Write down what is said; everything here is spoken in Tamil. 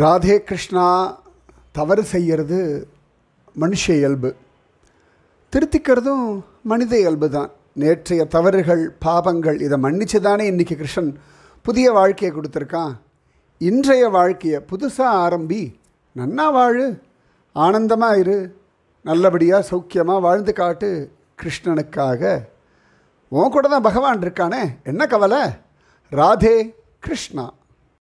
ராதே கிருஷ்ணா தவறு செய்கிறது மனுஷ இயல்பு திருத்திக்கிறதும் மனித இயல்பு தான் நேற்றைய தவறுகள் பாபங்கள் இதை மன்னிச்சு தானே இன்றைக்கி கிருஷ்ணன் புதிய வாழ்க்கையை கொடுத்துருக்கான் இன்றைய வாழ்க்கையை புதுசாக ஆரம்பி நன்னா வாழு ஆனந்தமாக இரு நல்லபடியாக சௌக்கியமாக வாழ்ந்து காட்டு கிருஷ்ணனுக்காக உன் கூட தான் பகவான் இருக்கானே என்ன கவலை ராதே கிருஷ்ணா